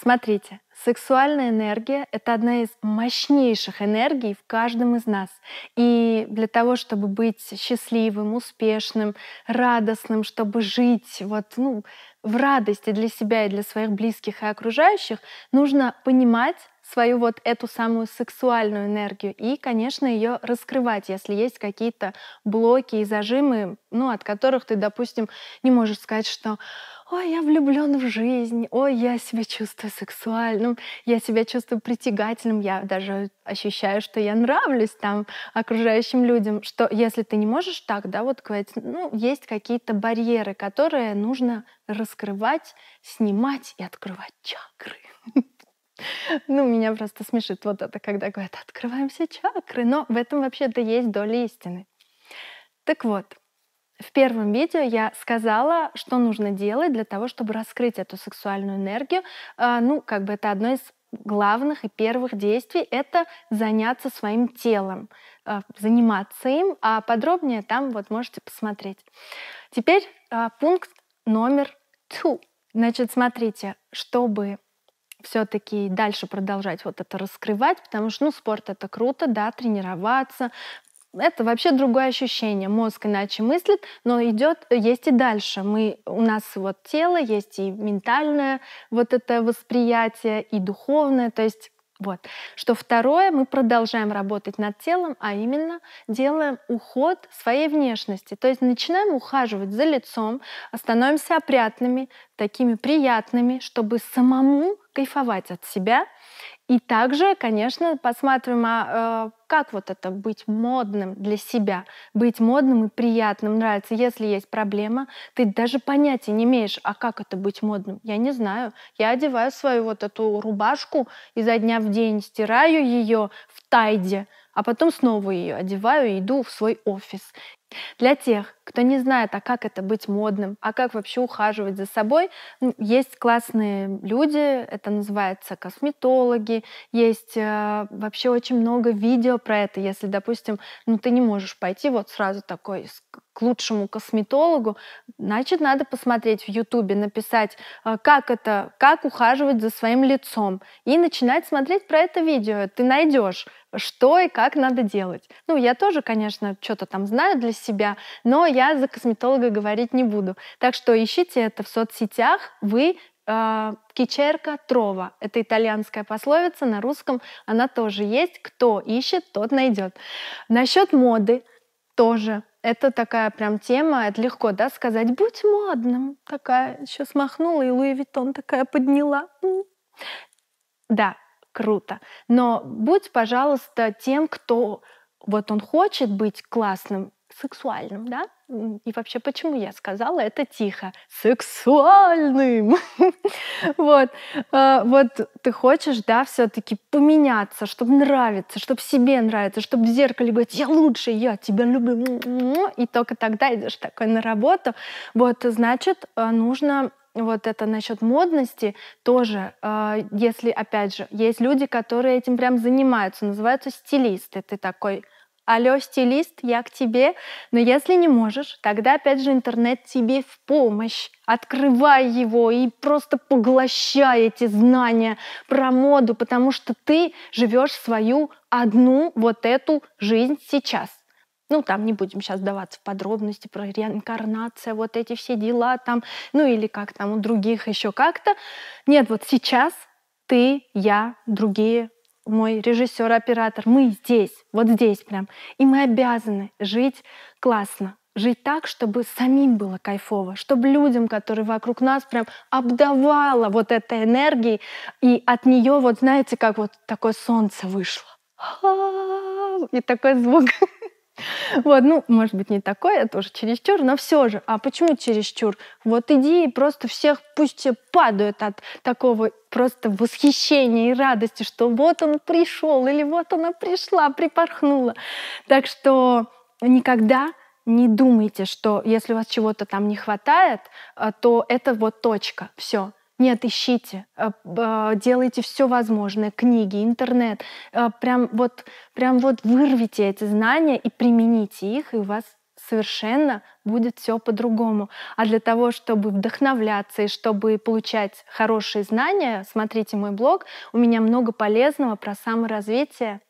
Смотрите, сексуальная энергия ⁇ это одна из мощнейших энергий в каждом из нас. И для того, чтобы быть счастливым, успешным, радостным, чтобы жить вот, ну, в радости для себя и для своих близких и окружающих, нужно понимать свою вот эту самую сексуальную энергию и, конечно, ее раскрывать, если есть какие-то блоки и зажимы, ну, от которых ты, допустим, не можешь сказать, что ой, я влюблен в жизнь, ой, я себя чувствую сексуальным, я себя чувствую притягательным, я даже ощущаю, что я нравлюсь там окружающим людям, что если ты не можешь так, да, вот говорить, ну, есть какие-то барьеры, которые нужно раскрывать, снимать и открывать чакры. Ну, меня просто смешит вот это, когда говорят, открываем все чакры, но в этом вообще-то есть доля истины. Так вот, в первом видео я сказала, что нужно делать для того, чтобы раскрыть эту сексуальную энергию. А, ну, как бы это одно из главных и первых действий — это заняться своим телом, а, заниматься им, а подробнее там вот можете посмотреть. Теперь а, пункт номер two. Значит, смотрите, чтобы все-таки дальше продолжать вот это раскрывать, потому что, ну, спорт это круто, да, тренироваться, это вообще другое ощущение. Мозг иначе мыслит, но идет, есть и дальше. Мы, у нас вот тело, есть и ментальное вот это восприятие, и духовное, то есть вот. Что второе, мы продолжаем работать над телом, а именно делаем уход своей внешности. То есть начинаем ухаживать за лицом, становимся опрятными, такими приятными, чтобы самому кайфовать от себя и также, конечно, посмотрим, а, э, как вот это быть модным для себя, быть модным и приятным, нравится. Если есть проблема, ты даже понятия не имеешь, а как это быть модным. Я не знаю. Я одеваю свою вот эту рубашку изо дня в день, стираю ее в тайде, а потом снова ее одеваю и иду в свой офис. Для тех, кто не знает, а как это быть модным, а как вообще ухаживать за собой, есть классные люди, это называется косметологи, есть э, вообще очень много видео про это, если, допустим, ну ты не можешь пойти вот сразу такой к лучшему косметологу, значит, надо посмотреть в Ютубе, написать, а, как это, как ухаживать за своим лицом, и начинать смотреть про это видео. Ты найдешь, что и как надо делать. Ну, я тоже, конечно, что-то там знаю для себя, но я за косметолога говорить не буду. Так что ищите это в соцсетях, вы а, Кичерка трова. Это итальянская пословица, на русском она тоже есть. Кто ищет, тот найдет. Насчет моды тоже это такая прям тема, это легко, да, сказать «будь модным», такая еще смахнула, и Луи Виттон такая подняла. Да, круто. Но будь, пожалуйста, тем, кто вот он хочет быть классным, сексуальным, да? И вообще, почему я сказала это тихо? Сексуальным! Вот. А, вот ты хочешь, да, все таки поменяться, чтобы нравиться, чтобы себе нравится, чтобы в зеркале говорить, я лучше, я тебя люблю. И только тогда идешь такой на работу. Вот, значит, а, нужно вот это насчет модности тоже, а, если, опять же, есть люди, которые этим прям занимаются, называются стилисты. Ты такой, алло, стилист, я к тебе. Но если не можешь, тогда опять же интернет тебе в помощь. Открывай его и просто поглощай эти знания про моду, потому что ты живешь свою одну вот эту жизнь сейчас. Ну, там не будем сейчас даваться в подробности про реинкарнация, вот эти все дела там, ну или как там у других еще как-то. Нет, вот сейчас ты, я, другие, мой режиссер, оператор, мы здесь, вот здесь прям. И мы обязаны жить классно, жить так, чтобы самим было кайфово, чтобы людям, которые вокруг нас, прям обдавало вот этой энергией, и от нее, вот знаете, как вот такое солнце вышло. И такой звук. Вот, ну, может быть, не такой, это уже чересчур, но все же. А почему чересчур? Вот иди и просто всех пусть все падают от такого просто восхищения и радости, что вот он пришел или вот она пришла, припорхнула. Так что никогда не думайте, что если у вас чего-то там не хватает, а, то это вот точка, все. Нет, ищите, э, а, делайте все возможное, книги, интернет. Э, прям вот, прям вот вырвите эти знания и примените их, и у вас совершенно будет все по-другому. А для того, чтобы вдохновляться и чтобы получать хорошие знания, смотрите мой блог, у меня много полезного про саморазвитие